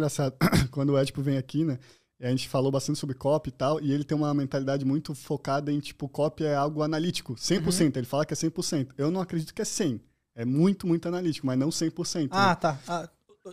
engraçado, quando o Edipo vem aqui, né? a gente falou bastante sobre copy e tal, e ele tem uma mentalidade muito focada em, tipo, copy é algo analítico, 100%. Uhum. Ele fala que é 100%. Eu não acredito que é 100%. É muito, muito analítico, mas não 100%. Né? Ah, né? tá. Ah,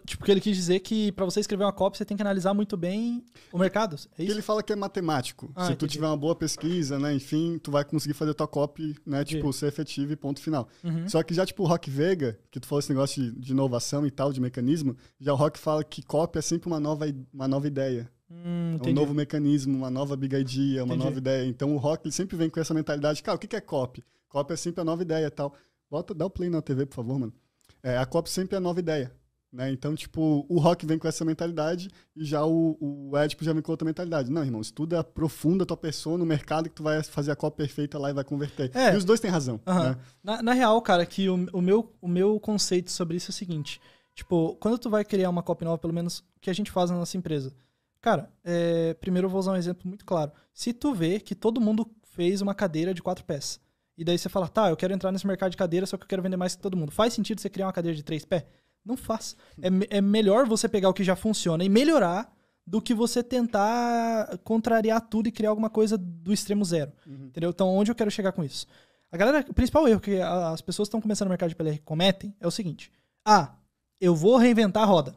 Tipo, que ele quis dizer que para você escrever uma cópia, você tem que analisar muito bem o mercado. É isso? Ele fala que é matemático. Ah, Se entendi. tu tiver uma boa pesquisa, né, enfim, tu vai conseguir fazer tua copy, né, entendi. tipo, ser efetiva e ponto final. Uhum. Só que já, tipo, o Rock Vega, que tu falou esse negócio de, de, inovação e tal, de mecanismo, já o Rock fala que cópia é sempre uma nova, uma nova ideia. Hum, é um novo mecanismo, uma nova big idea, uma entendi. nova ideia. Então o Rock ele sempre vem com essa mentalidade, cara, o que, que é copy? Copy é sempre a nova ideia e tal. Bota, dá o play na TV, por favor, mano. É, a copy sempre é a nova ideia. Né? Então, tipo, o rock vem com essa mentalidade e já o, o Edipo já vem com outra mentalidade. Não, irmão, estuda, profunda a tua pessoa no mercado que tu vai fazer a cópia perfeita lá e vai converter. É. E os dois têm razão. Né? Na, na, real, cara, que o, o, meu, o meu conceito sobre isso é o seguinte. Tipo, quando tu vai criar uma cópia nova, pelo menos que a gente faz na nossa empresa. Cara, é, primeiro eu vou usar um exemplo muito claro. Se tu vê que todo mundo fez uma cadeira de quatro pés, e daí você fala, tá, eu quero entrar nesse mercado de cadeira, só que eu quero vender mais que todo mundo. Faz sentido você criar uma cadeira de três pés? Não faça. É, é melhor você pegar o que já funciona e melhorar do que você tentar contrariar tudo e criar alguma coisa do extremo zero. Uhum. Entendeu? Então, onde eu quero chegar com isso? A galera, o principal erro que as pessoas que estão começando no mercado de PLR cometem é o seguinte: ah, eu vou reinventar a roda.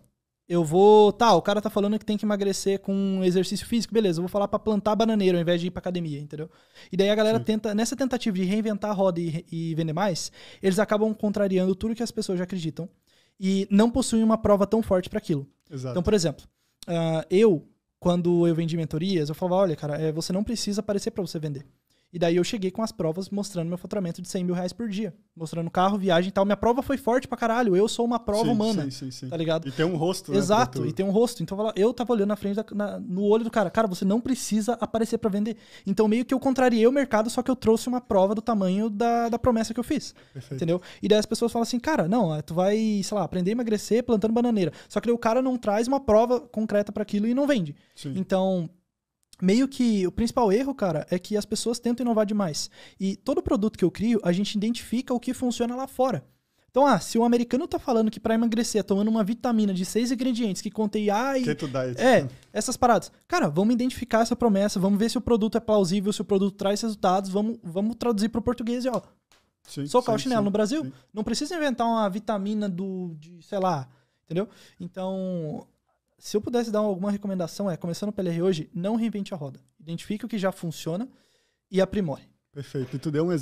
Eu vou, tá, o cara tá falando que tem que emagrecer com exercício físico, beleza, eu vou falar para plantar bananeiro ao invés de ir pra academia, entendeu? E daí a galera Sim. tenta, nessa tentativa de reinventar a roda e, e vender mais, eles acabam contrariando tudo que as pessoas já acreditam e não possuem uma prova tão forte para aquilo. Então, por exemplo, uh, eu, quando eu vendi mentorias, eu falava: olha, cara, é, você não precisa aparecer para você vender. E daí eu cheguei com as provas mostrando meu faturamento de 100 mil reais por dia. Mostrando carro, viagem e tal. Minha prova foi forte pra caralho. Eu sou uma prova sim, humana. Sim, sim, sim. Tá ligado? E tem um rosto, né, Exato, né, e tem um rosto. Então eu tava olhando na frente, da, na, no olho do cara. Cara, você não precisa aparecer para vender. Então meio que eu contrariei o mercado, só que eu trouxe uma prova do tamanho da, da promessa que eu fiz. Perfeito. Entendeu? E daí as pessoas falam assim, cara, não, é, tu vai, sei lá, aprender a emagrecer plantando bananeira. Só que daí o cara não traz uma prova concreta para aquilo e não vende. Sim. Então meio que o principal erro, cara, é que as pessoas tentam inovar demais. E todo produto que eu crio, a gente identifica o que funciona lá fora. Então, ah, se o um americano tá falando que para emagrecer é tomando uma vitamina de seis ingredientes que contém A e. Keto diet. É, essas paradas. Cara, vamos identificar essa promessa, vamos ver se o produto é plausível, se o produto traz resultados, vamos, vamos traduzir para o português e ó. socar o chinelo no Brasil. Sim. Não precisa inventar uma vitamina do. De, sei lá. Entendeu? Então, se eu pudesse dar alguma recomendação, é, começando pelo R hoje, não reinvente a roda. Identifique o que já funciona e aprimore. Perfeito. E tu deu um exemplo